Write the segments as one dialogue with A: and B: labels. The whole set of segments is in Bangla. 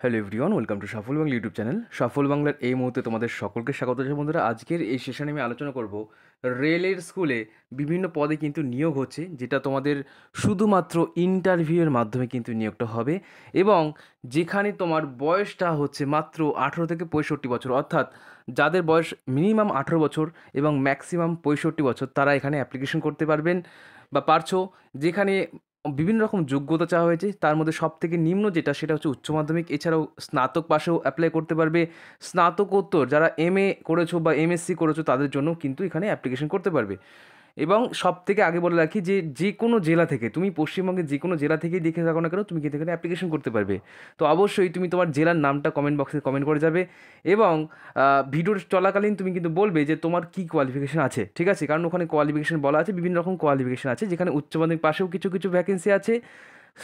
A: hello everyone welcome to Safal Bangla YouTube channel Safal বাংলার এই মুহূর্তে তোমাদের সকলকে স্বাগত জানাই বন্ধুরা আজকের এই সেশনে আমি আলোচনা করব রেলের স্কুলে বিভিন্ন পদে কিন্তু নিয়োগ হচ্ছে যেটা তোমাদের শুধুমাত্র ইন্টারভিউয়ের মাধ্যমে কিন্তু নিয়োগটা হবে এবং যেখানে তোমার বয়সটা হচ্ছে মাত্র আঠেরো থেকে পঁয়ষট্টি বছর অর্থাৎ যাদের বয়স মিনিমাম আঠেরো বছর এবং ম্যাক্সিমাম পঁয়ষট্টি বছর তারা এখানে অ্যাপ্লিকেশন করতে পারবেন বা পারছো যেখানে বিভিন্ন রকম যোগ্যতা চাওয়া হয়েছে তার মধ্যে সব থেকে নিম্ন যেটা সেটা হচ্ছে উচ্চ মাধ্যমিক এছাড়াও স্নাতক পাশেও অ্যাপ্লাই করতে পারবে স্নাতকোত্তর যারা এম এ করেছো বা এমএসসি করেছো তাদের জন্য কিন্তু এখানে অ্যাপ্লিকেশন করতে পারবে এবং সব থেকে আগে বলে রাখি যে যে কোনো জেলা থেকে তুমি পশ্চিমবঙ্গের যে কোনো জেলা থেকেই দেখে থাকো না কেন তুমি কিন্তু এখানে অ্যাপ্লিকেশন করতে পারবে তো অবশ্যই তুমি তোমার জেলার নামটা কমেন্ট বক্সে কমেন্ট করে যাবে এবং ভিডিওর চলাকালীন তুমি কিন্তু বলবে যে তোমার কী কোয়ালিফিকেশান আছে ঠিক আছে কারণ ওখানে কোয়ালিফিকেশান বলা আছে বিভিন্ন রকম কোয়ালিফিকেশান আছে যেখানে উচ্চ মাধ্যমিক পাশেও কিছু কিছু ভ্যাকেন্সি আছে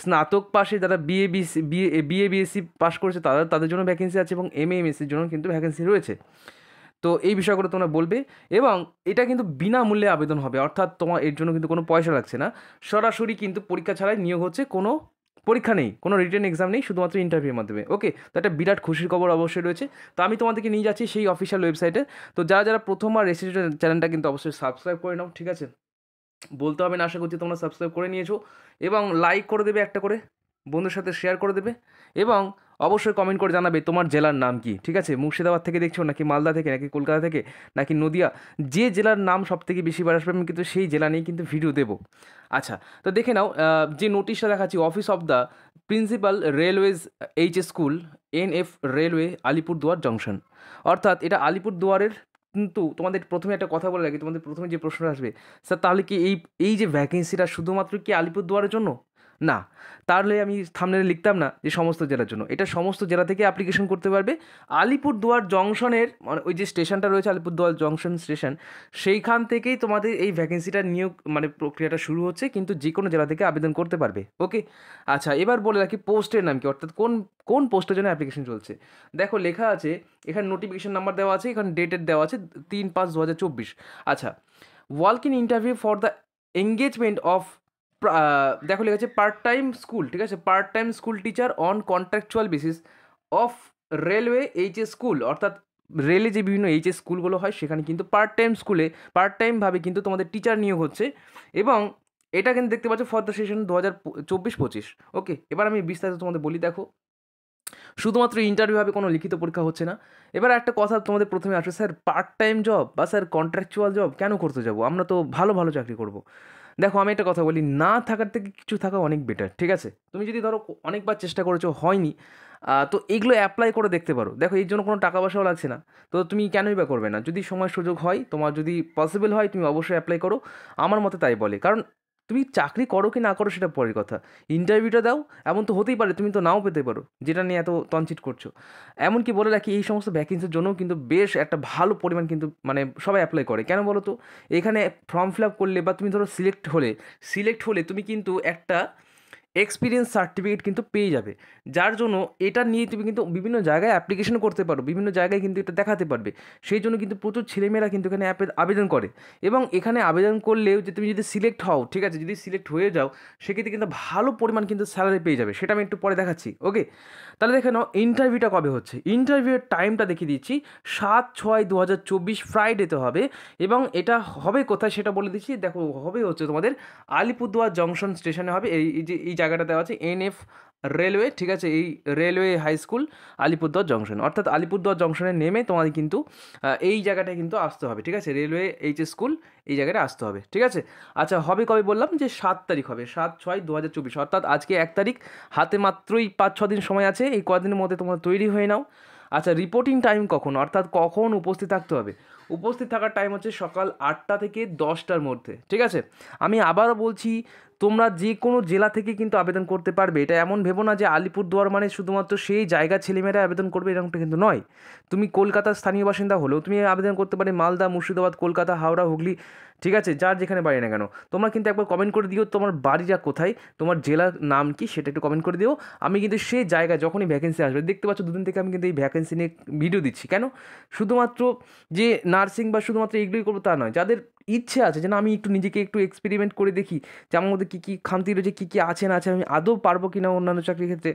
A: স্নাতক পাশে যারা বিএ বিএ বিএ বিএসসি পাশ করেছে তারা তাদের জন্য ভ্যাকেন্সি আছে এবং এম এম এসসির জন্য কিন্তু ভ্যাকেন্সি রয়েছে তো এই বিষয়গুলো তোমরা বলবে এবং এটা কিন্তু বিনামূল্যে আবেদন হবে অর্থাৎ তোমার এর জন্য কিন্তু কোনো পয়সা লাগছে না সরাসরি কিন্তু পরীক্ষা ছাড়াই নিয়োগ হচ্ছে কোনো পরীক্ষা নেই কোনো রিটার্ন এক্সাম নেই শুধুমাত্র ইন্টারভিউর মাধ্যমে ওকে তো একটা বিরাট খুশির খবর অবশ্যই রয়েছে তো আমি তোমাদেরকে নিয়ে যাচ্ছি সেই অফিসিয়াল ওয়েবসাইটে তো যারা যারা প্রথমবার রেসিডেন্ট চ্যানেলটা কিন্তু অবশ্যই সাবস্ক্রাইব করে নাও ঠিক আছে বলতে হবে না আশা করছি তোমরা সাবস্ক্রাইব করে নিয়েছো এবং লাইক করে দেবে একটা করে বন্ধুর সাথে শেয়ার করে দেবে এবং অবশ্যই কমেন্ট করে জানাবে তোমার জেলার নাম কি ঠিক আছে মুর্শিদাবাদ থেকে দেখছো নাকি মালদা থেকে নাকি কলকাতা থেকে নাকি নদিয়া যে জেলার নাম সব থেকে বেশি বার আসবে আমি কিন্তু সেই জেলা নিয়ে কিন্তু ভিডিও দেবো আচ্ছা তো দেখে নাও যে নোটিশটা দেখাচ্ছি office of the principal railways H school N F railway Alipurduar junction অর্থাৎ এটা আলিপুরদুয়ারের কিন্তু তোমাদের প্রথমে একটা কথা বলে রাখি তোমাদের প্রথমে যে প্রশ্নটা আসবে স্যার তাহলে কি এই এই যে ভ্যাকেন্সিটা শুধুমাত্র কি আলিপুরদুয়ারের জন্য না তাহলে আমি থামনেলে লিখতাম না যে সমস্ত জেলার জন্য এটা সমস্ত জেলা থেকে অ্যাপ্লিকেশন করতে পারবে আলিপুরদুয়ার জংশনের মানে ওই যে স্টেশনটা রয়েছে আলিপুরদুয়ার জংশন স্টেশন সেইখান থেকেই তোমাদের এই ভ্যাকেন্সিটা নিয়োগ মানে প্রক্রিয়াটা শুরু হচ্ছে কিন্তু যে কোনো জেলা থেকে আবেদন করতে পারবে ওকে আচ্ছা এবার বলে রাখি পোস্টের নাম কি অর্থাৎ কোন কোন পোস্টের জন্য অ্যাপ্লিকেশন চলছে দেখো লেখা আছে এখানে নোটিফিকেশন নাম্বার দেওয়া আছে এখানে ডেটের দেওয়া আছে তিন পাঁচ দু আচ্ছা walk in in interview for the engagement of দেখো লেখা আছে পার্ট টাইম স্কুল ঠিক আছে part time school teacher on contractual basis of railway H S school অর্থাৎ রেলে যে বিভিন্ন এইচএস স্কুলগুলো হয় সেখানে কিন্তু পার্ট টাইম স্কুলে পার্ট টাইমভাবে কিন্তু তোমাদের টিচার নিয়োগ হচ্ছে এবং এটা কিন্তু দেখতে পাচ্ছ ফর দ্য সেশন দু হাজার চব্বিশ পঁচিশ ওকে এবার আমি বিস্তারিত তোমাদের বলি দেখো শুধুমাত্র ইন্টারভিউ হবে কোনো লিখিত পরীক্ষা হচ্ছে না এবার একটা কথা তোমাদের প্রথমে আসবে স্যার পার্ট টাইম জব বা স্যার কন্ট্রাকচুয়াল জব কেন করতে যাব আমরা তো ভালো ভালো চাকরি করব দেখো আমি একটা কথা বলি না থাকার থেকে কিছু থাকা অনেক বেটার ঠিক আছে তুমি যদি ধরো অনেকবার চেষ্টা করেছো হয়নি তো এইগুলো অ্যাপ্লাই করে দেখতে পারো দেখো এর জন্য কোনো টাকা পয়সাও লাগছে না তো তুমি কেনই বা করবে না যদি সময় সুযোগ হয় তোমার যদি পসিবল হয় তুমি অবশ্যই অ্যাপ্লাই করো আমার মতে তাই বলে কারণ তুমি চাকরি করো কি না করো সেটা পরের কথা ইন্টারভিউটা দাও এমন তো হতেই পারে তুমি তো নাও পেতে পারো যেটা নিয়ে এত তনচিট করছো এমনকি বলে রাখি এই সমস্ত ভ্যাকেন্সির জন্য কিন্তু বেশ একটা ভালো পরিমাণ কিন্তু মানে সবাই অ্যাপ্লাই করে কেন বলো তো এখানে ফর্ম ফিল আপ করলে বা তুমি ধরো সিলেক্ট হলে সিলেক্ট হলে তুমি কিন্তু একটা এক্সপিরিয়েন্স সার্টিফিকেট কিন্তু পেয়ে যাবে যার জন্য এটা নিয়ে তুমি কিন্তু বিভিন্ন জায়গায় অ্যাপ্লিকেশন করতে পারো বিভিন্ন জায়গায় কিন্তু এটা দেখাতে পারবে সেই জন্য কিন্তু প্রচুর ছেলেমেয়েরা কিন্তু এখানে অ্যাপে আবেদন করে এবং এখানে আবেদন করলেও যে তুমি যদি সিলেক্ট হও ঠিক আছে যদি সিলেক্ট হয়ে যাও সেক্ষেত্রে কিন্তু ভালো পরিমাণ কিন্তু স্যালারি পেয়ে যাবে সেটা আমি একটু পরে দেখাচ্ছি ওকে তাহলে দেখে নাও ইন্টারভিউটা কবে হচ্ছে ইন্টারভিউয়ের টাইমটা দেখিয়ে দিচ্ছি সাত ছয় দু হাজার চব্বিশ ফ্রাইডেতে হবে এবং এটা হবে কোথায় সেটা বলে দিচ্ছি দেখো হবে হচ্ছে তোমাদের আলিপুরদুয়ার জংশন স্টেশনে হবে এই যে এই জায়গাটা দেওয়া আছে এন এফ রেলওয়ে ঠিক আছে এই railway high school Alipurduar junction অর্থাৎ আলিপুরদুয়ার জংশনে নেমে তোমাদের কিন্তু এই জায়গাটায় কিন্তু আসতে হবে ঠিক আছে রেলওয়ে এইচ স্কুল এই জায়গাটা আসতে হবে ঠিক আছে আচ্ছা হবে কবে বললাম যে সাত তারিখ হবে সাত ছয় দু হাজার চব্বিশ অর্থাৎ আজকে এক তারিখ হাতে মাত্রই পাঁচ ছ দিন সময় আছে এই কদিনের মধ্যে তোমরা তৈরি হয়ে নাও আচ্ছা রিপোর্টিং টাইম কখন অর্থাৎ কখন উপস্থিত থাকতে হবে উপস্থিত থাকার টাইম হচ্ছে সকাল আটটা থেকে দশটার মধ্যে ঠিক আছে আমি আবারও বলছি তোমরা যে কোনো জেলা থেকে কিন্তু আবেদন করতে পারবে এটা এমন ভেবো না যে আলিপুরদুয়ার মানে শুধুমাত্র সেই জায়গা ছেলেমেয়েরা আবেদন করবে এরকমটা কিন্তু নয় তুমি কলকাতার স্থানীয় বাসিন্দা হলেও তুমি আবেদন করতে পারে মালদা মুর্শিদাবাদ কলকাতা হাওড়া হুগলি ঠিক আছে যার যেখানে বাড়ি না কেন তোমরা কিন্তু একবার কমেন্ট করে দিও তোমার বাড়িটা কোথায় তোমার জেলার নাম কি সেটা একটু কমেন্ট করে দিও আমি কিন্তু সেই জায়গা যখনই ভ্যাকেন্সি আসবে দেখতে পাচ্ছ দুদিন থেকে আমি কিন্তু এই ভ্যাকেন্সি নিয়ে ভিডিও দিচ্ছি কেন শুধুমাত্র যে না নার্সিং বা শুধুমাত্র এগুলোই করবো তা নয় যাদের ইচ্ছে আছে যে না আমি একটু নিজেকে একটু এক্সপেরিমেন্ট করে দেখি যে আমার মধ্যে কী কী খামতি রয়েছে কী কী আছে না আছে আমি আদৌ পারবো কি না অন্যান্য চাকরির ক্ষেত্রে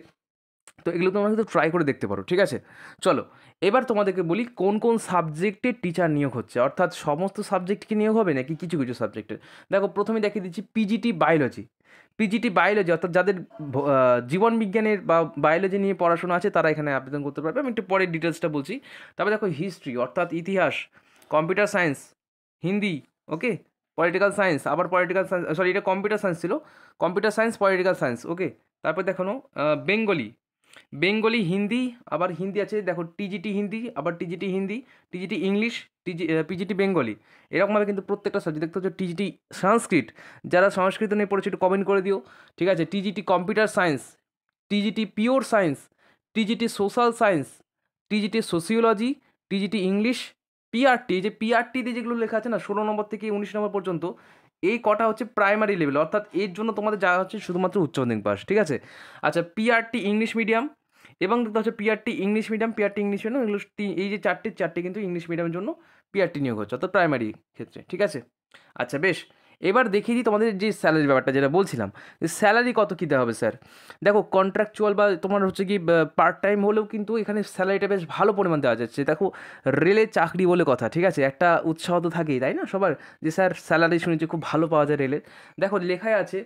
A: তো এগুলো তোমরা কিন্তু ট্রাই করে দেখতে পারো ঠিক আছে চলো এবার তোমাদেরকে বলি কোন কোন সাবজেক্টে টিচার নিয়োগ হচ্ছে অর্থাৎ সমস্ত সাবজেক্ট কি নিয়োগ হবে নাকি কিছু কিছু সাবজেক্টে দেখো প্রথমে দেখিয়ে দিচ্ছি পিজিটি বায়োলজি পিজিটি বায়োলজি অর্থাৎ যাদের জীবন বিজ্ঞানের বা বায়োলজি নিয়ে পড়াশোনা আছে তারা এখানে আবেদন করতে পারবে আমি একটু পরে ডিটেলসটা বলছি তারপরে দেখো হিস্ট্রি অর্থাৎ ইতিহাস computer science Hindi okay political science আবার পলিটিক্যাল সায়েন্স সরি এটা কম্পিউটার সায়েন্স ছিল computer science political science okay তারপর দেখানো বেঙ্গলি বেঙ্গলি হিন্দি আবার হিন্দি আছে দেখো টিজিটি হিন্দি আবার TGT Hindi TGT English TG PGT Bengali এরকমভাবে কিন্তু প্রত্যেকটা সাবজেক্ট দেখতে হচ্ছে টিজিটি সংস্কৃত যারা সংস্কৃত নিয়ে পড়েছে একটু কমেন্ট করে দিও ঠিক আছে TGT computer science TGT pure science TGT social science TGT sociology TGT English PRT যে পিআরটিতে যেগুলো লেখা আছে না ষোলো নম্বর থেকে উনিশ নম্বর পর্যন্ত এই কটা হচ্ছে প্রাইমারি লেভেল অর্থাৎ এর জন্য তোমাদের যা হচ্ছে শুধুমাত্র উচ্চ মাধ্যমিক পাস ঠিক আছে আচ্ছা পিআরটি ইংলিশ মিডিয়াম এবং দেখতে হচ্ছে PRT English medium PRT English medium এগুলো এই যে চারটি চারটি কিন্তু ইংলিশ মিডিয়ামের জন্য পিআরটি নিয়োগ হচ্ছে অর্থাৎ প্রাইমারি ক্ষেত্রে ঠিক আছে আচ্ছা বেশ এবার দেখিয়ে দিই তোমাদের যে স্যালারি ব্যাপারটা যেটা বলছিলাম স্যালারি কত কী দেওয়া হবে স্যার দেখো কন্ট্রাকচুয়াল বা তোমার হচ্ছে কি পার্ট টাইম হলেও কিন্তু এখানে স্যালারিটা বেশ ভালো পরিমাণ দেওয়া যাচ্ছে দেখো রেলে চাকরি বলে কথা ঠিক আছে একটা উৎসাহ তো থাকেই তাই না সবার যে স্যার স্যালারি শুনেছি খুব ভালো পাওয়া যায় রেলে দেখো লেখায় আছে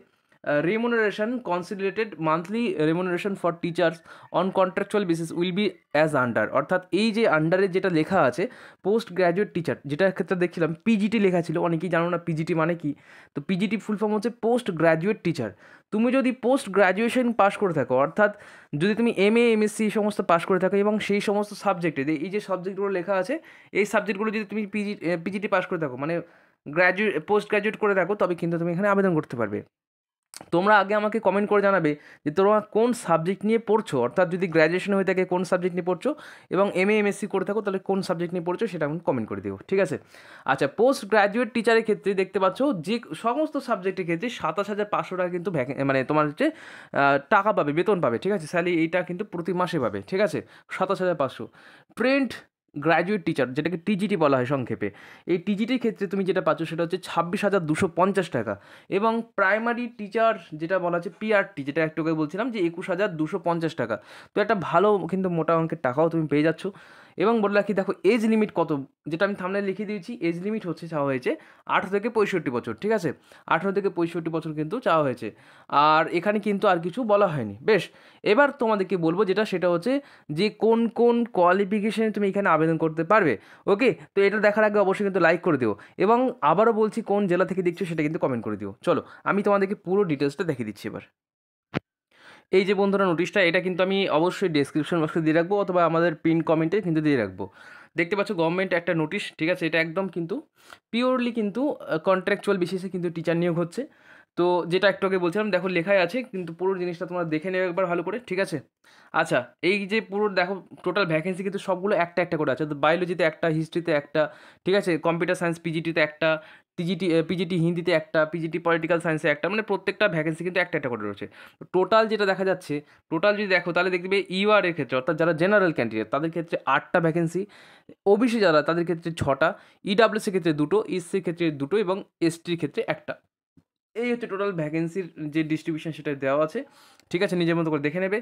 A: remuneration consolidated monthly remuneration for teachers on contractual basis will be as under অর্থাৎ এই যে আন্ডারে যেটা লেখা আছে পোস্ট গ্র্যাজুয়েট টিচার যেটার ক্ষেত্রে দেখছিলাম পিজিটি লেখা ছিল অনেকেই জানো না পিজিটি মানে কি তো পিজিটি ফুল ফর্ম হচ্ছে পোস্ট গ্র্যাজুয়েট টিচার তুমি যদি পোস্ট গ্র্যাজুয়েশন পাস করে থাকো অর্থাৎ যদি তুমি এম এ এমএসসি এই সমস্ত পাস করে থাকো এবং সেই সমস্ত সাবজেক্টে এই যে সাবজেক্টগুলো লেখা আছে এই সাবজেক্টগুলো যদি তুমি পিজি পিজিটি পাস করে থাকো মানে গ্র্যাজুয়েট পোস্ট গ্র্যাজুয়েট করে থাকো তবে কিন্তু তুমি এখানে আবেদন করতে পারবে তোমরা আগে আমাকে কমেন্ট করে জানাবে যে তোমরা কোন সাবজেক্ট নিয়ে পড়ছো অর্থাৎ যদি গ্র্যাজুয়েশন হয়ে থাকে কোন সাবজেক্ট নিয়ে পড়ছো এবং এম এ এমএসসি করে থাকো তাহলে কোন সাবজেক্ট নিয়ে পড়ছো সেটা আমি কমেন্ট করে দিও ঠিক আছে আচ্ছা পোস্ট গ্র্যাজুয়েট টিচারের ক্ষেত্রে দেখতে পাচ্ছ যে সমস্ত সাবজেক্টের ক্ষেত্রে সাতাশ হাজার পাঁচশো টাকা কিন্তু মানে তোমার হচ্ছে টাকা পাবে বেতন পাবে ঠিক আছে স্যালি এইটা কিন্তু প্রতি মাসে পাবে ঠিক আছে সাতাশ হাজার পাঁচশো প্রিন্ট গ্র্যাজুয়েট টিচার যেটাকে টিজিটি বলা হয় সংক্ষেপে এই টিজিটির ক্ষেত্রে তুমি যেটা পাচ্ছ সেটা হচ্ছে ছাব্বিশ হাজার দুশো পঞ্চাশ টাকা এবং প্রাইমারি টিচার যেটা বলা হচ্ছে পিআরটি যেটা একটুকে বলছিলাম যে একুশ হাজার দুশো পঞ্চাশ টাকা তো একটা ভালো কিন্তু মোটা অঙ্কের টাকাও তুমি পেয়ে যাচ্ছ এবং বলে রাখি দেখো এজ লিমিট কত যেটা আমি থামলে লিখে দিয়েছি এজ লিমিট হচ্ছে চাওয়া হয়েছে আঠেরো থেকে পঁয়ষট্টি বছর ঠিক আছে আঠেরো থেকে পঁয়ষট্টি বছর কিন্তু চাওয়া হয়েছে আর এখানে কিন্তু আর কিছু বলা হয়নি বেশ এবার তোমাদেরকে বলবো যেটা সেটা হচ্ছে যে কোন কোন কোয়ালিফিকেশানে তুমি এখানে আবেদন করতে পারবে ওকে তো এটা দেখার আগে অবশ্যই কিন্তু লাইক করে দিও এবং আবারও বলছি কোন জেলা থেকে দেখছো সেটা কিন্তু কমেন্ট করে দিও চলো আমি তোমাদেরকে পুরো ডিটেলসটা দেখিয়ে দিচ্ছি এবার এই যে বন্ধুরা নোটিশটা এটা কিন্তু আমি অবশ্যই ডেসক্রিপশন বক্সে দিয়ে রাখবো অথবা আমাদের পিন কমেন্টে কিন্তু দিয়ে রাখবো দেখতে পাচ্ছ গভর্নমেন্ট একটা নোটিশ ঠিক আছে এটা একদম কিন্তু পিওরলি কিন্তু কন্ট্রাকচুয়াল বেসিসে কিন্তু টিচার নিয়োগ হচ্ছে তো যেটা একটু আগে বলছিলাম দেখো লেখাই আছে কিন্তু পুরো জিনিসটা তোমরা দেখে নেবে একবার ভালো করে ঠিক আছে আচ্ছা এই যে পুরো দেখো টোটাল ভ্যাকেন্সি কিন্তু সবগুলো একটা একটা করে আছে বায়োলজিতে একটা হিস্ট্রিতে একটা ঠিক আছে কম্পিউটার সায়েন্স পিজিটিতে একটা পিজিটি পিজিটি হিন্দিতে একটা পিজিটি পলিটিক্যাল সায়েন্সে একটা মানে প্রত্যেকটা ভ্যাকেন্সি কিন্তু একটা একটা করে রয়েছে টোটাল যেটা দেখা যাচ্ছে টোটাল যদি দেখো তাহলে দেখবে ইউআরের ক্ষেত্রে অর্থাৎ যারা জেনারেল ক্যান্ডিডেট তাদের ক্ষেত্রে আটটা ভ্যাকেন্সি ওবিসি যারা তাদের ক্ষেত্রে ছটা ইডাব্লিউসির e ক্ষেত্রে দুটো এসসির ক্ষেত্রে দুটো এবং এসটির ক্ষেত্রে একটা এই হচ্ছে টোটাল ভ্যাকেন্সির যে ডিস্ট্রিবিউশন সেটা দেওয়া আছে ঠিক আছে নিজের মতো করে দেখে নেবে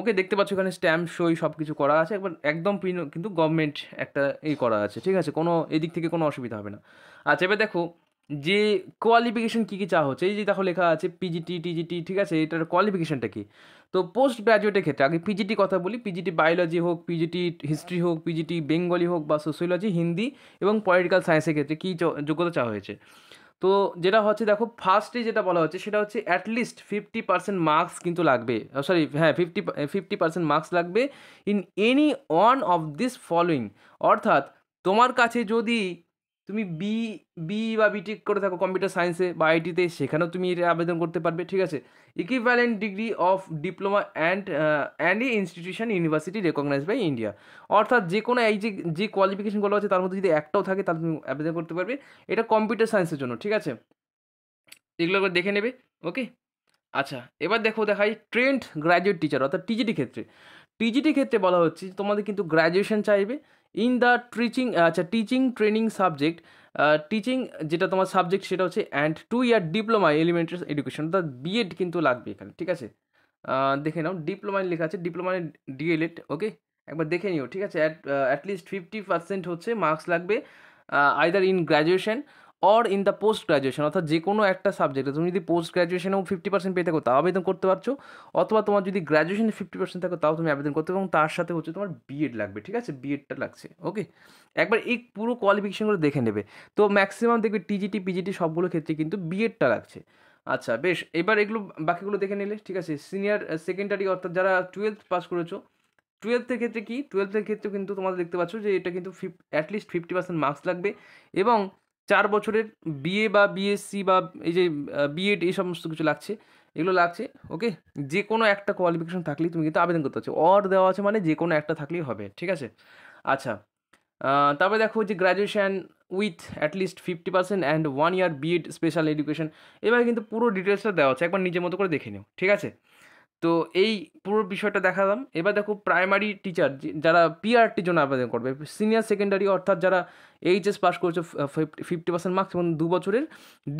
A: ওকে দেখতে পাচ্ছ এখানে স্ট্যাম্প সই সব কিছু করা আছে একবার একদম কিন্তু গভর্নমেন্ট একটা এই করা আছে ঠিক আছে কোনো এদিক থেকে কোনো অসুবিধা হবে না আচ্ছা এবার দেখো যে কোয়ালিফিকেশন কী কী চা হচ্ছে এই যে দেখো লেখা আছে পিজিটি টিজিটি ঠিক আছে এটার কোয়ালিফিকেশনটা কী তো পোস্ট গ্রাজুয়েটের ক্ষেত্রে আগে পিজিটি কথা বলি পিজিটি বায়োলজি হোক পিজিটি হিস্ট্রি হোক পিজিটি বেঙ্গলি হোক বা সোশিওলজি হিন্দি এবং পলিটিক্যাল সায়েন্সের ক্ষেত্রে কী যোগ্যতা চা হয়েছে তো যেটা হচ্ছে দেখো ফার্স্টে যেটা বলা হচ্ছে সেটা হচ্ছে অ্যাটলিস্ট ফিফটি পার্সেন্ট মার্কস কিন্তু লাগবে সরি হ্যাঁ ফিফটি ফিফটি পার্সেন্ট মার্কস লাগবে in any one of this following অর্থাৎ তোমার কাছে যদি তুমি বি বি বা বিটেক করে থাকো কম্পিউটার সায়েন্সে বা আইটিতে সেখানেও তুমি এটা আবেদন করতে পারবে ঠিক আছে equivalent degree of diploma and and a institution university recognise by India অর্থাৎ যে কোনো এই যে যে কোয়ালিফিকেশনগুলো আছে তার মধ্যে যদি একটাও থাকে তাহলে তুমি আবেদন করতে পারবে এটা কম্পিউটার সায়েন্সের জন্য ঠিক আছে এগুলো একবার দেখে নেবে ওকে আচ্ছা এবার দেখো দেখাই ট্রেন্ড গ্র্যাজুয়েট টিচার অর্থাৎ টিজিটি ক্ষেত্রে টিজিটি ক্ষেত্রে বলা হচ্ছে তোমাদের কিন্তু গ্র্যাজুয়েশন চাইবে ইন দ্য টিচিং আচ্ছা টিচিং ট্রেনিং সাবজেক্ট টিচিং যেটা তোমার সাবজেক্ট সেটা হচ্ছে and two year diploma elementary education অর্থাৎ বিএড কিন্তু লাগবে এখানে ঠিক আছে দেখে নাও ডিপ্লোমায় লেখা আছে ডিপ্লোমা ডিএলএড ওকে একবার দেখে নিও ঠিক আছে অ্যাট অ্যাটলিস্ট ফিফটি পার্সেন্ট হচ্ছে মার্কস লাগবে either in graduation or in the post graduation অর্থাৎ যে কোনো একটা সাবজেক্টে তুমি যদি পোস্ট গ্রাজুয়েশনেও ফিফটি পার্সেন্ট পেয়ে থাকো তাও আবেদন করতে পারছো অথবা তোমার যদি গ্রাজুয়েশনে ফিফটি পার্সেন্ট থাকো তাও তুমি আবেদন করতে এবং তার সাথে হচ্ছে তোমার বিএড লাগবে ঠিক আছে বিএডটা লাগছে ওকে একবার এই পুরো কোয়ালিফিকেশনগুলো দেখে নেবে তো ম্যাক্সিমাম দেখবে টিজিটি পিজিটি সবগুলো ক্ষেত্রে কিন্তু বিএডটা লাগছে আচ্ছা বেশ এবার এগুলো বাকিগুলো দেখে নিলে ঠিক আছে সিনিয়র সেকেন্ডারি অর্থাৎ যারা টুয়েলথ পাস করেছো টুয়েলথের ক্ষেত্রে কি টুয়েলথের ক্ষেত্রে কিন্তু তোমাদের দেখতে পাচ্ছ যে এটা কিন্তু ফিফ অ্যাটলিস্ট ফিফটি পার্সেন্ট মার্কস লাগবে এবং চার বছরের বিএ বা বিএসসি বা এই যে বিএড এই সমস্ত কিছু লাগছে এগুলো লাগছে ওকে যে কোনো একটা কোয়ালিফিকেশন থাকলেই তুমি কিন্তু আবেদন করতে পারছো অর দেওয়া আছে মানে যে কোনো একটা থাকলেই হবে ঠিক আছে আচ্ছা তারপরে দেখো যে graduation with at least fifty percent and one year BEd special education এভাবে কিন্তু পুরো ডিটেলসটা দেওয়া আছে একবার নিজের মতো করে দেখে নিও ঠিক আছে তো এই পুরো বিষয়টা দেখালাম এবার দেখো প্রাইমারি টিচার যারা পিআরটির জন্য আবেদন করবে সিনিয়র সেকেন্ডারি অর্থাৎ যারা এইচএস পাস করছে ফিফটি পার্সেন্ট মার্কস এবং দু বছরের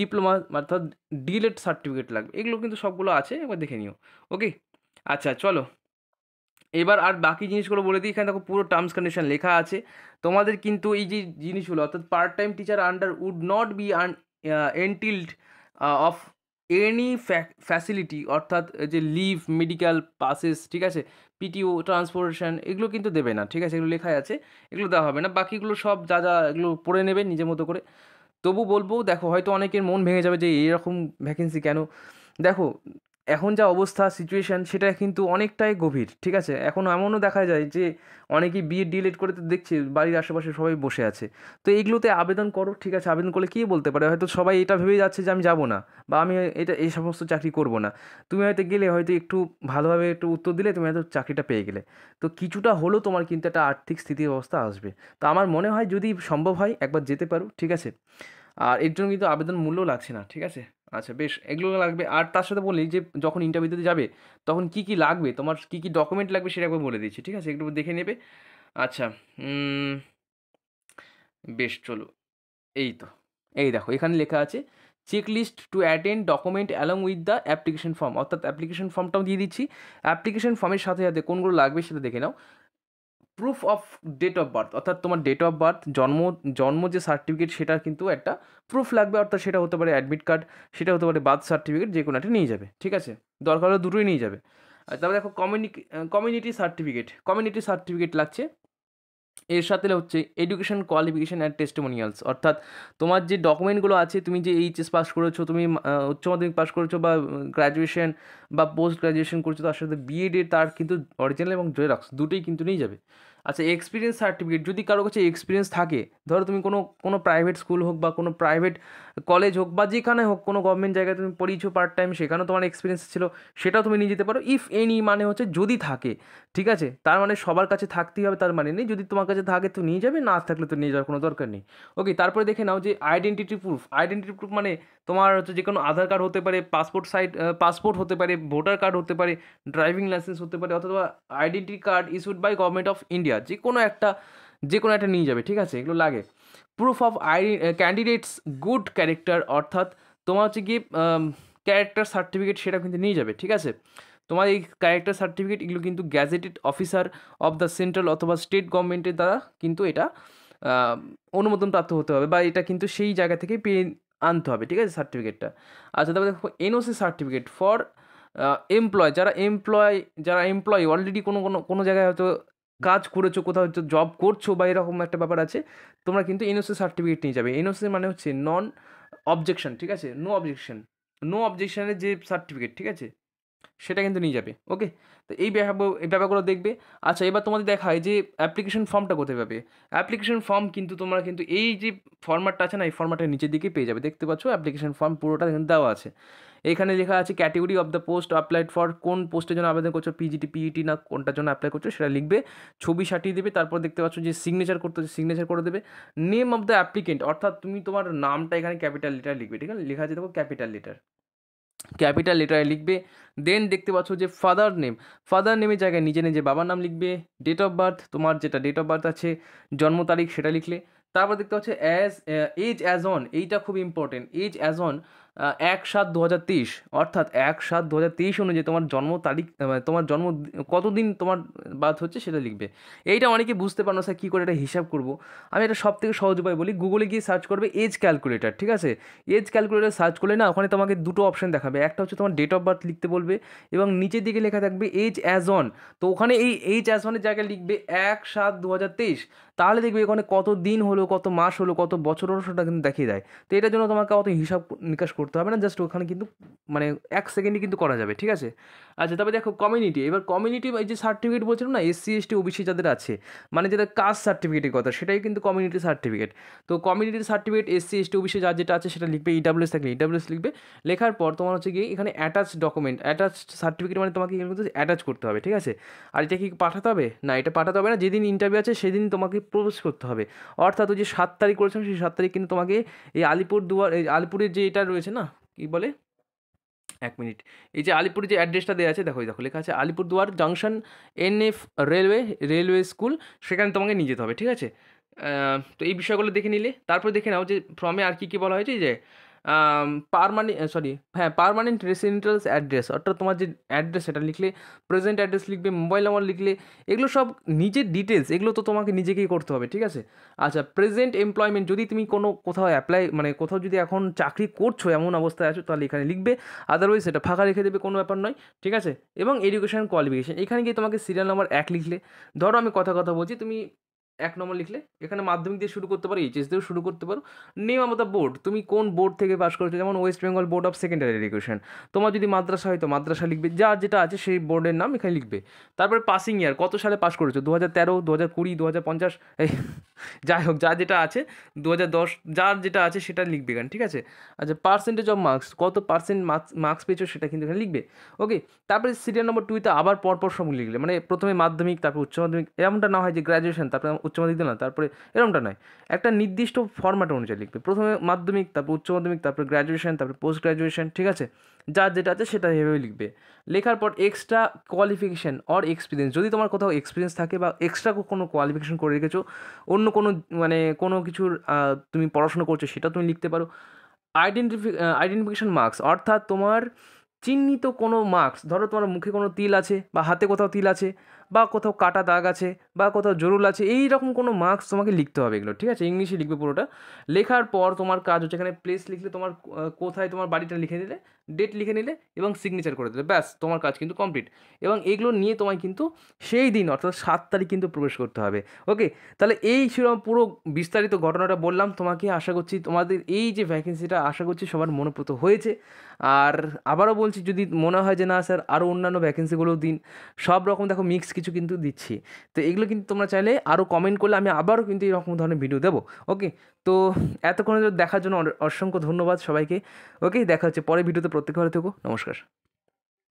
A: ডিপ্লোমা অর্থাৎ ডিলেট সার্টিফিকেট e লাগবে এগুলো কিন্তু সবগুলো আছে এবার দেখে নিও ওকে আচ্ছা চলো এবার আর বাকি জিনিসগুলো বলে দিই এখানে দেখো পুরো টার্মস কন্ডিশন লেখা আছে তোমাদের কিন্তু এই যে জিনিসগুলো অর্থাৎ part time teacher under would not be un entitled of any facility অর্থাৎ যে লিভ মেডিকেল পাসেস ঠিক আছে পিটিও ট্রান্সপোর্টেশন এগুলো কিন্তু দেবে না ঠিক আছে এগুলো লেখাই আছে এগুলো দেওয়া হবে না বাকিগুলো সব যা যা এগুলো পড়ে নেবে নিজের মতো করে তবু বলবো দেখো হয়তো অনেকের মন ভেঙে যাবে যে এরকম ভ্যাকেন্সি কেন দেখো এখন যা অবস্থা সিচুয়েশান সেটা কিন্তু অনেকটাই গভীর ঠিক আছে এখন এমনও দেখা যায় যে অনেকেই বিয়ে ডিলেট করে তো দেখছে বাড়ির আশেপাশে সবাই বসে আছে তো এইগুলোতে আবেদন করো ঠিক আছে আবেদন করলে কী বলতে পারে হয়তো সবাই এটা ভেবে যাচ্ছে যে আমি যাব না বা আমি এটা এই সমস্ত চাকরি করব না তুমি হয়তো গেলে হয়তো একটু ভালোভাবে একটু উত্তর দিলে তুমি হয়তো চাকরিটা পেয়ে গেলে তো কিছুটা হলেও তোমার কিন্তু একটা আর্থিক স্থিতি অবস্থা আসবে তো আমার মনে হয় যদি সম্ভব হয় একবার যেতে পারো ঠিক আছে আর এর জন্য কিন্তু আবেদন মূল্য লাগছে না ঠিক আছে আচ্ছা বেশ এগুলো লাগবে আর তার সাথে বলি যে যখন ইন্টারভিউতে যাবে তখন কি কি লাগবে তোমার কি কি ডকুমেন্ট লাগবে সেটা একবার বলে দিচ্ছি ঠিক আছে একটু দেখে নেবে আচ্ছা বেশ চলো এই তো এই দেখো এখানে লেখা আছে checklist to attend document along with the application form অর্থাৎ অ্যাপ্লিকেশন ফর্মটাও দিয়ে দিচ্ছি অ্যাপ্লিকেশন ফর্মের সাথে সাথে কোনগুলো লাগবে সেটা দেখে নাও proof of date of birth অর্থাৎ তোমার ডেট অফ বার্থ জন্ম জন্ম যে সার্টিফিকেট সেটা কিন্তু একটা প্রুফ লাগবে অর্থাৎ সেটা হতে পারে অ্যাডমিট কার্ড সেটা হতে পারে বার্থ সার্টিফিকেট যে কোনো একটা নিয়ে যাবে ঠিক আছে দরকার হলে দুটোই নিয়ে যাবে তারপরে দেখো community community certificate community certificate লাগছে এর সাথে হচ্ছে এডুকেশন কোয়ালিফিকেশান অ্যান্ড টেস্টিমোনিয়ালস অর্থাৎ তোমার যে ডকুমেন্টগুলো আছে তুমি যে এইচএস পাস করেছো তুমি উচ্চ মাধ্যমিক পাস করেছো বা গ্রাজুয়েশন বা পোস্ট গ্রাজুয়েশন করছো তার সাথে এর তার কিন্তু অরিজিনাল এবং জেরক্স দুটোই কিন্তু নিয়ে যাবে আচ্ছা এক্সপিরিয়েন্স সার্টিফিকেট যদি কারো কাছে এক্সপিরিয়েন্স থাকে ধরো তুমি কোনো কোনো প্রাইভেট স্কুল হোক বা কোনো প্রাইভেট কলেজ হোক বা যেখানে হোক কোনো গভর্নমেন্ট জায়গায় তুমি পড়িয়েছো পার্ট টাইম সেখানেও তোমার এক্সপিরিয়েন্স ছিল সেটাও তুমি নিয়ে যেতে পারো ইফ এনি মানে হচ্ছে যদি থাকে ঠিক আছে তার মানে সবার কাছে থাকতেই হবে তার মানে নেই যদি তোমার কাছে থাকে তো নিয়ে যাবে না থাকলে তো নিয়ে যাওয়ার কোনো দরকার নেই ওকে তারপরে দেখে নাও যে আইডেন্টিটি প্রুফ আইডেন্টিটি প্রুফ মানে তোমার হচ্ছে যে কোনো আধার কার্ড হতে পারে পাসপোর্ট সাইট পাসপোর্ট হতে পারে ভোটার কার্ড হতে পারে ড্রাইভিং লাইসেন্স হতে পারে অথবা identity card issued by government of India India যে কোনো একটা যে কোনো একটা নিয়ে যাবে ঠিক আছে এগুলো লাগে proof of I candidate's good character অর্থাৎ তোমার হচ্ছে গিয়ে ক্যারেক্টার সার্টিফিকেট সেটা কিন্তু নিয়ে যাবে ঠিক আছে তোমার এই ক্যারেক্টার সার্টিফিকেট এগুলো কিন্তু gazetted officer of the central অথবা স্টেট গভর্নমেন্টের দ্বারা কিন্তু এটা অনুমোদন প্রাপ্ত হতে হবে বা এটা কিন্তু সেই জায়গা থেকে পেয়ে আনতে হবে ঠিক আছে সার্টিফিকেটটা আচ্ছা তারপরে দেখো এনওসি সার্টিফিকেট ফর এমপ্লয় যারা এমপ্লয় যারা এমপ্লয় অলরেডি কোনো কোনো কোনো জায়গায় হয়তো কাজ করেছো কোথাও জব করছো বা এরকম একটা ব্যাপার আছে তোমরা কিন্তু এনওসি সার্টিফিকেট নিয়ে যাবে এনওসি মানে হচ্ছে নন অবজেকশন ঠিক আছে নো অবজেকশন নো অবজেকশনের যে সার্টিফিকেট ঠিক আছে সেটা কিন্তু নিয়ে যাবে ওকে তো এই এই ব্যাপারগুলো দেখবে আচ্ছা এবার তোমাদের দেখায় যে অ্যাপ্লিকেশন ফর্মটা কোথায় পাবে অ্যাপ্লিকেশন ফর্ম কিন্তু তোমরা কিন্তু এই যে ফর্মারটা আছে না এই ফর্ম্যাটের নিচের দিকে পেয়ে যাবে দেখতে পাচ্ছ অ্যাপ্লিকেশন ফর্ম পুরোটা কিন্তু দেওয়া আছে এখানে লেখা আছে category of the post applied for কোন পোস্টের জন্য আবেদন করছো পিজিটি পিইটি e না কোনটার জন্য অ্যাপ্লাই করছো সেটা লিখবে ছবি সাটিয়ে দেবে তারপর দেখতে পাচ্ছ যে সিগনেচার করতে হচ্ছে সিগনেচার করে দেবে নেম অফ দ্য অ্যাপ্লিকেন্ট অর্থাৎ তুমি তোমার নামটা এখানে ক্যাপিটাল লেটার লিখবে ঠিক আছে লেখা আছে দেখো ক্যাপিটাল লেটার ক্যাপিটাল লেটারে লিখবে দেন দেখতে পাচ্ছ যে ফাদার নেম ফাদার নেমের জায়গায় নিজে নিজে বাবার নাম লিখবে ডেট অফ বার্থ তোমার যেটা ডেট অফ বার্থ আছে জন্ম তারিখ সেটা লিখলে তারপর দেখতে পাচ্ছ অ্যাজ এজ অ্যাজ অন এইটা খুব ইম্পর্টেন্ট এজ অ্যাজ অন এক সাত দু হাজার তেইশ অর্থাৎ এক সাত দু হাজার তেইশ অনুযায়ী তোমার জন্ম তারিখ মানে তোমার জন্ম কতদিন তোমার বাদ হচ্ছে সেটা লিখবে এইটা অনেকে বুঝতে পারো স্যার কী করে এটা হিসাব করব আমি এটা সব থেকে সহজ উপায় বলি গুগলে গিয়ে সার্চ করবে এজ ক্যালকুলেটার ঠিক আছে এজ ক্যালকুলেটার সার্চ করলে না ওখানে তোমাকে দুটো অপশন দেখাবে একটা হচ্ছে তোমার ডেট অফ বার্থ লিখতে বলবে এবং নিচের দিকে লেখা থাকবে এজ অ্যাজ অন তো ওখানে এই এইচ অ্যাজ অনের জায়গায় লিখবে এক সাত দু হাজার তেইশ তাহলে দেখবে ওখানে কত দিন হলো কত মাস হলো কত বছর হলো সেটা কিন্তু দেখিয়ে দেয় তো এটার জন্য তোমাকে অত হিসাব নিকাশ করতে করতে হবে না জাস্ট ওখানে কিন্তু মানে এক সেকেন্ডে কিন্তু করা যাবে ঠিক আছে আচ্ছা তবে দেখো কমিউনিটি এবার কমিউনিটি এই যে সার্টিফিকেট বলছিল না এসসি এসটি ওবিসি যাদের আছে মানে যাদের কাস্ট সার্টিফিকেটের কথা সেটাই কিন্তু কমিউনিটি সার্টিফিকেট তো community certificate SC ST OBC যার যেটা আছে সেটা লিখবে ইডাব্লিউএস e থাকলে ইডাব্লিউএস e লিখবে লেখার পর তোমার হচ্ছে গিয়ে এখানে অ্যাটাচ ডকুমেন্ট অ্যাটাচ সার্টিফিকেট মানে তোমাকে কিন্তু অ্যাটাচ করতে হবে ঠিক আছে আর এটা কি পাঠাতে হবে না এটা পাঠাতে হবে না যেদিন ইন্টারভিউ আছে সেদিন তোমাকে প্রবেশ করতে হবে অর্থাৎ ওই যে সাত তারিখ করেছিলাম সেই সাত তারিখ কিন্তু তোমাকে এই আলিপুর দুয়ার আলিপুরের যে এটা রয়েছে না কি বলে এক মিনিট এই যে আলিপুর যে অ্যাড্রেসটা দেওয়া আছে দেখো দেখো লেখা আছে Alipurduar junction N F railway railway school সেখানে তোমাকে নিয়ে যেতে হবে ঠিক আছে তো এই বিষয়গুলো দেখে নিলে তারপরে দেখে নাও যে ফর্মে আর কী কী বলা হয়েছে যে পারমানেন্ট সরি হ্যাঁ পারমানেন্ট রেসিডেন্টালস অ্যাড্রেস অর্থাৎ তোমার যে অ্যাড্রেস সেটা লিখলে প্রেজেন্ট অ্যাড্রেস লিখবে মোবাইল নাম্বার লিখলে এগুলো সব নিজের ডিটেলস এগুলো তো তোমাকে নিজেকেই করতে হবে ঠিক আছে আচ্ছা প্রেজেন্ট এমপ্লয়মেন্ট যদি তুমি কোনো কোথাও অ্যাপ্লাই মানে কোথাও যদি এখন চাকরি করছো এমন অবস্থায় আছো তাহলে এখানে লিখবে আদারওয়াইজ সেটা ফাঁকা রেখে দেবে কোনো ব্যাপার নয় ঠিক আছে এবং এডুকেশন কোয়ালিফিকেশন এখানে গিয়ে তোমাকে সিরিয়াল নাম্বার এক লিখলে ধরো আমি কথা কথা বলছি তুমি এক নম্বর লিখলে এখানে মাধ্যমিক দিয়ে শুরু করতে পারো এইচএস দিয়েও শুরু করতে পারো নেম অফ দ্য বোর্ড তুমি কোন বোর্ড থেকে পাশ করেছো যেমন West Bengal board of secondary education তোমার যদি মাদ্রাসা হয় তো মাদ্রাসা লিখবে যা যেটা আছে সেই বোর্ডের নাম এখানে লিখবে তারপরে পাসিং ইয়ার কত সালে পাশ করেছো দু হাজার তেরো দু হাজার কুড়ি দু হাজার পঞ্চাশ যাই হোক যা যেটা আছে দু হাজার দশ যার যেটা আছে সেটা লিখবে কেন ঠিক আছে আচ্ছা পার্সেন্টেজ অফ মার্কস কত পার্সেন্ট মার্কস মার্কস পেয়েছো সেটা কিন্তু এখানে লিখবে ওকে তারপরে সিরিয়াল নম্বর টুইতে আবার পরপর সব লিখলে মানে প্রথমে মাধ্যমিক তারপরে উচ্চ মাধ্যমিক এরমটা না হয় যে গ্র্যাজুয়েশন তারপরে উচ্চ মাধ্যমিক দিলাম তারপরে এরমটা নয় একটা নির্দিষ্ট ফর্ম্যাট অনুযায়ী লিখবে প্রথমে মাধ্যমিক তারপর উচ্চ মাধ্যমিক তারপরে গ্র্যাজুয়েশন তারপরে পোস্ট গ্র্যাজুয়েশন ঠিক আছে যার যেটা আছে সেটা এভাবে লিখবে লেখার পর এক্সট্রা কোয়ালিফিকেশান অর এক্সপিরিয়েন্স যদি তোমার কোথাও এক্সপিরিয়েন্স থাকে বা এক্সট্রা কোনো কোয়ালিফিকেশান করে রেখেছো অন্য কোনো মানে কোনো কিছুর তুমি পড়াশোনা করছো সেটা তুমি লিখতে পারো আইডেন্টিফি আইডেন্টিফিকেশান মার্কস অর্থাৎ তোমার চিহ্নিত কোনো মার্কস ধরো তোমার মুখে কোনো তিল আছে বা হাতে কোথাও তিল আছে বা কোথাও কাটা দাগ আছে বা কোথাও জরুল আছে এই রকম কোনো মার্কস তোমাকে লিখতে হবে এগুলো ঠিক আছে ইংলিশে লিখবে পুরোটা লেখার পর তোমার কাজ হচ্ছে এখানে প্লেস লিখলে তোমার কোথায় তোমার বাড়িটা লিখে নিলে ডেট লিখে নিলে এবং সিগনেচার করে দিলে ব্যাস তোমার কাজ কিন্তু কমপ্লিট এবং এগুলো নিয়ে তোমায় কিন্তু সেই দিন অর্থাৎ সাত তারিখ কিন্তু প্রবেশ করতে হবে ওকে তাহলে এই ছিল পুরো বিস্তারিত ঘটনাটা বললাম তোমাকে আশা করছি তোমাদের এই যে ভ্যাকেন্সিটা আশা করছি সবার মনোপ্রত হয়েছে আর আবারও বলছি যদি মনে হয় যে না স্যার আরও অন্যান্য ভ্যাকেন্সিগুলোও দিন সব রকম দেখো মিক্স কিছু কিছু কিন্তু দিচ্ছি তো এগুলো কিন্তু তোমরা চাইলে আরও কমেন্ট করলে আমি আবারও কিন্তু এরকম ধরনের ভিডিও দেবো ওকে তো এতক্ষণ দেখার জন্য অসংখ্য ধন্যবাদ সবাইকে ওকে দেখা হচ্ছে পরে ভিডিওতে প্রত্যেক ঘরে থেকো নমস্কার